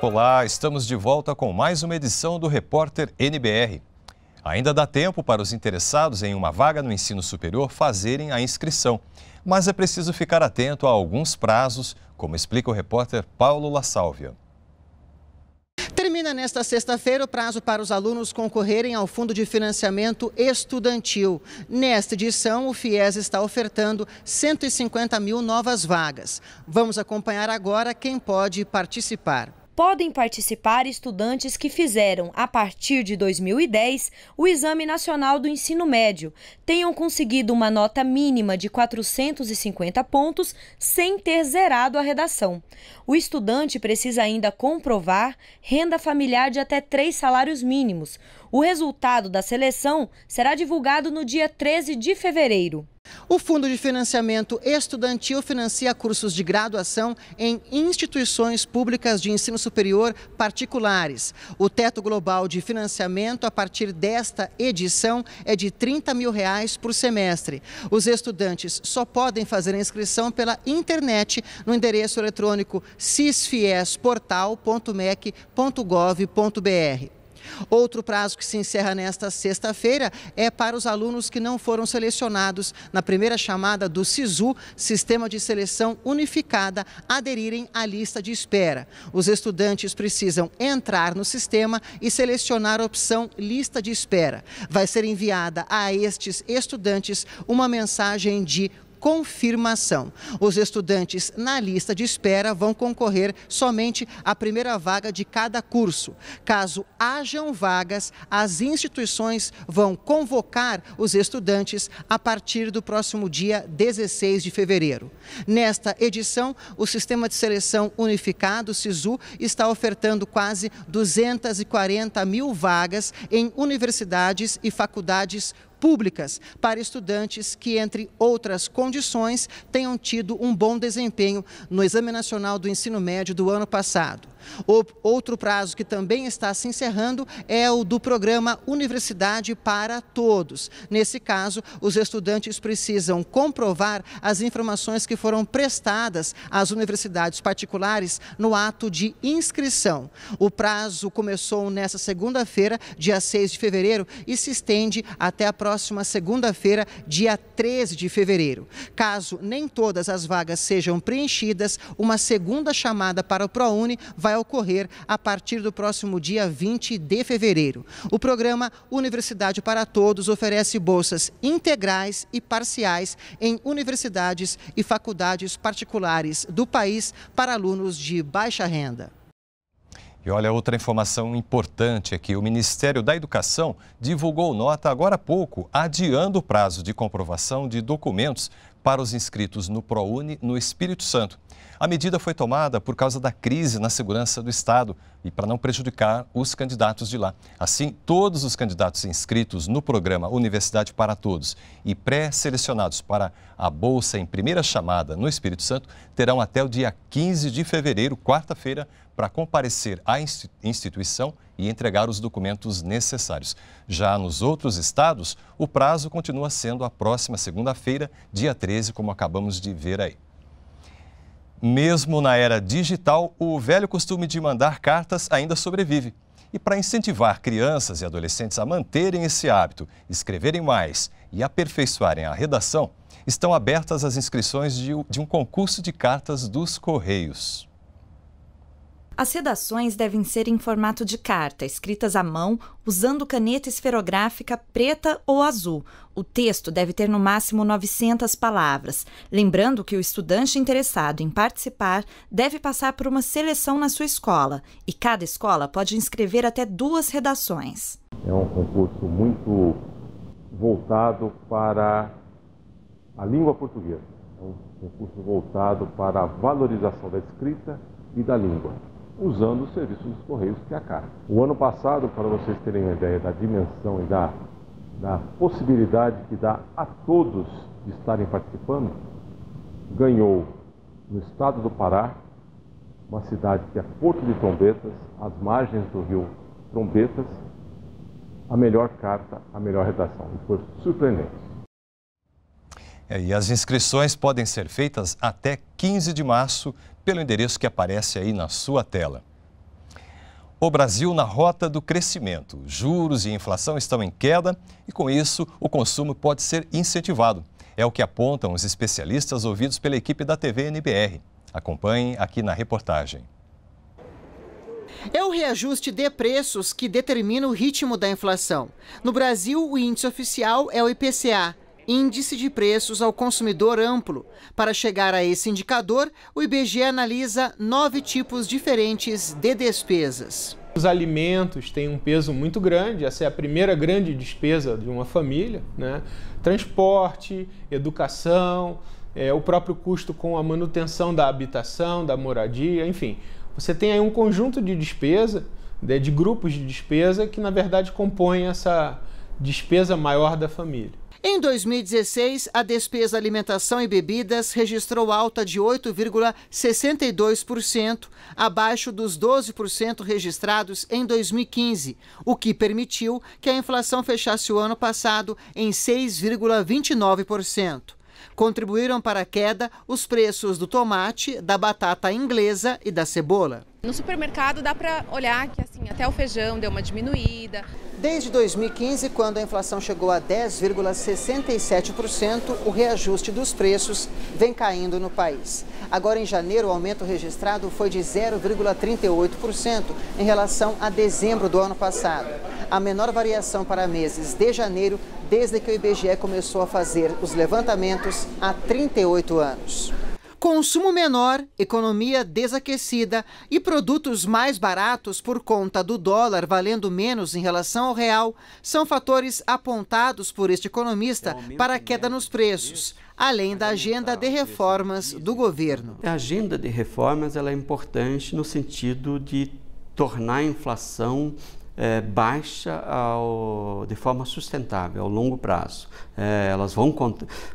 Olá, estamos de volta com mais uma edição do Repórter NBR. Ainda dá tempo para os interessados em uma vaga no ensino superior fazerem a inscrição, mas é preciso ficar atento a alguns prazos, como explica o repórter Paulo La Sálvia. Termina nesta sexta-feira o prazo para os alunos concorrerem ao Fundo de Financiamento Estudantil. Nesta edição, o FIES está ofertando 150 mil novas vagas. Vamos acompanhar agora quem pode participar podem participar estudantes que fizeram, a partir de 2010, o Exame Nacional do Ensino Médio, tenham conseguido uma nota mínima de 450 pontos sem ter zerado a redação. O estudante precisa ainda comprovar renda familiar de até três salários mínimos, o resultado da seleção será divulgado no dia 13 de fevereiro. O Fundo de Financiamento Estudantil financia cursos de graduação em instituições públicas de ensino superior particulares. O teto global de financiamento a partir desta edição é de 30 mil reais por semestre. Os estudantes só podem fazer a inscrição pela internet no endereço eletrônico cisfiesportal.mec.gov.br. Outro prazo que se encerra nesta sexta-feira é para os alunos que não foram selecionados na primeira chamada do SISU, Sistema de Seleção Unificada, aderirem à lista de espera. Os estudantes precisam entrar no sistema e selecionar a opção Lista de Espera. Vai ser enviada a estes estudantes uma mensagem de confirmação. Os estudantes na lista de espera vão concorrer somente à primeira vaga de cada curso. Caso hajam vagas, as instituições vão convocar os estudantes a partir do próximo dia 16 de fevereiro. Nesta edição, o Sistema de Seleção Unificado, SISU, está ofertando quase 240 mil vagas em universidades e faculdades públicas públicas para estudantes que, entre outras condições, tenham tido um bom desempenho no Exame Nacional do Ensino Médio do ano passado. Outro prazo que também está se encerrando é o do programa Universidade para Todos. Nesse caso, os estudantes precisam comprovar as informações que foram prestadas às universidades particulares no ato de inscrição. O prazo começou nesta segunda-feira, dia 6 de fevereiro, e se estende até a próxima próxima segunda-feira, dia 13 de fevereiro. Caso nem todas as vagas sejam preenchidas, uma segunda chamada para o ProUni vai ocorrer a partir do próximo dia 20 de fevereiro. O programa Universidade para Todos oferece bolsas integrais e parciais em universidades e faculdades particulares do país para alunos de baixa renda. E olha outra informação importante aqui: é o Ministério da Educação divulgou nota agora há pouco, adiando o prazo de comprovação de documentos para os inscritos no ProUni no Espírito Santo. A medida foi tomada por causa da crise na segurança do Estado e para não prejudicar os candidatos de lá. Assim, todos os candidatos inscritos no programa Universidade para Todos e pré-selecionados para a Bolsa em primeira chamada no Espírito Santo terão até o dia 15 de fevereiro, quarta-feira, para comparecer à instituição e entregar os documentos necessários. Já nos outros estados, o prazo continua sendo a próxima segunda-feira, dia 13, como acabamos de ver aí. Mesmo na era digital, o velho costume de mandar cartas ainda sobrevive. E para incentivar crianças e adolescentes a manterem esse hábito, escreverem mais e aperfeiçoarem a redação, estão abertas as inscrições de um concurso de cartas dos Correios. As redações devem ser em formato de carta, escritas à mão, usando caneta esferográfica preta ou azul. O texto deve ter no máximo 900 palavras. Lembrando que o estudante interessado em participar deve passar por uma seleção na sua escola, e cada escola pode inscrever até duas redações. É um concurso muito voltado para a língua portuguesa. É um concurso voltado para a valorização da escrita e da língua usando o serviço dos Correios, que é a carta. O ano passado, para vocês terem uma ideia da dimensão e da, da possibilidade que dá a todos de estarem participando, ganhou no estado do Pará, uma cidade que é Porto de Trombetas, às margens do rio Trombetas, a melhor carta, a melhor redação. E foi surpreendente. É, e as inscrições podem ser feitas até 15 de março pelo endereço que aparece aí na sua tela. O Brasil na rota do crescimento. Juros e inflação estão em queda e, com isso, o consumo pode ser incentivado. É o que apontam os especialistas ouvidos pela equipe da TV NBR. Acompanhe aqui na reportagem. É o reajuste de preços que determina o ritmo da inflação. No Brasil, o índice oficial é o IPCA Índice de Preços ao Consumidor Amplo. Para chegar a esse indicador, o IBGE analisa nove tipos diferentes de despesas. Os alimentos têm um peso muito grande, essa é a primeira grande despesa de uma família. Né? Transporte, educação, é, o próprio custo com a manutenção da habitação, da moradia, enfim. Você tem aí um conjunto de despesa, de, né, de grupos de despesa, que na verdade compõem essa despesa maior da família. Em 2016, a despesa alimentação e bebidas registrou alta de 8,62%, abaixo dos 12% registrados em 2015, o que permitiu que a inflação fechasse o ano passado em 6,29%. Contribuíram para a queda os preços do tomate, da batata inglesa e da cebola. No supermercado dá para olhar que assim, até o feijão deu uma diminuída, Desde 2015, quando a inflação chegou a 10,67%, o reajuste dos preços vem caindo no país. Agora, em janeiro, o aumento registrado foi de 0,38% em relação a dezembro do ano passado. A menor variação para meses de janeiro desde que o IBGE começou a fazer os levantamentos há 38 anos consumo menor, economia desaquecida e produtos mais baratos por conta do dólar valendo menos em relação ao real são fatores apontados por este economista para a queda nos preços, além da agenda de reformas do governo. A agenda de reformas ela é importante no sentido de tornar a inflação é, baixa ao, de forma sustentável, ao longo prazo. É, elas vão,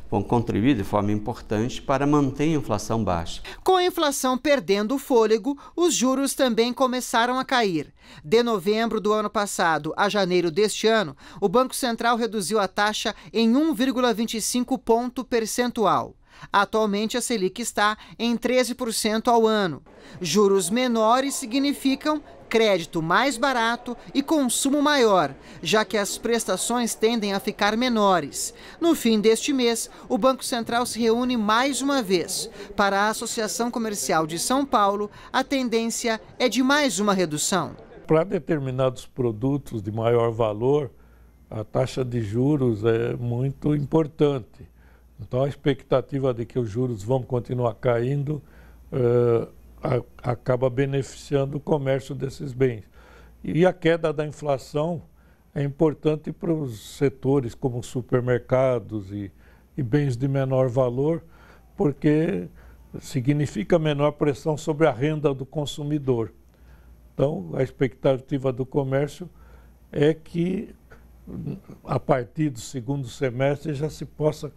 vão contribuir de forma importante para manter a inflação baixa. Com a inflação perdendo o fôlego, os juros também começaram a cair. De novembro do ano passado a janeiro deste ano, o Banco Central reduziu a taxa em 1,25 ponto percentual. Atualmente a Selic está em 13% ao ano. Juros menores significam crédito mais barato e consumo maior, já que as prestações tendem a ficar menores. No fim deste mês, o Banco Central se reúne mais uma vez. Para a Associação Comercial de São Paulo, a tendência é de mais uma redução. Para determinados produtos de maior valor, a taxa de juros é muito importante. Então, a expectativa de que os juros vão continuar caindo uh, acaba beneficiando o comércio desses bens. E a queda da inflação é importante para os setores como supermercados e, e bens de menor valor, porque significa menor pressão sobre a renda do consumidor. Então, a expectativa do comércio é que, a partir do segundo semestre, já se possa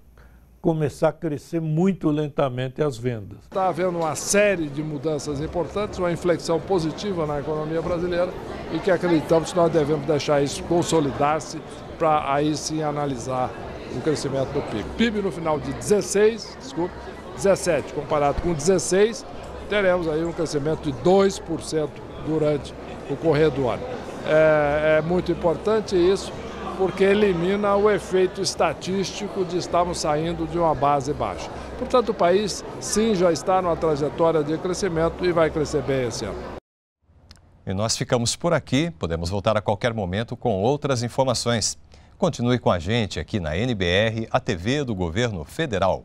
começar a crescer muito lentamente as vendas. Está havendo uma série de mudanças importantes, uma inflexão positiva na economia brasileira e que acreditamos que nós devemos deixar isso consolidar-se para aí sim analisar o crescimento do PIB. PIB no final de 16, desculpe, 17, comparado com 16, teremos aí um crescimento de 2% durante o correr do ano. É, é muito importante isso porque elimina o efeito estatístico de estarmos saindo de uma base baixa. Portanto, o país, sim, já está numa trajetória de crescimento e vai crescer bem esse ano. E nós ficamos por aqui. Podemos voltar a qualquer momento com outras informações. Continue com a gente aqui na NBR, a TV do Governo Federal.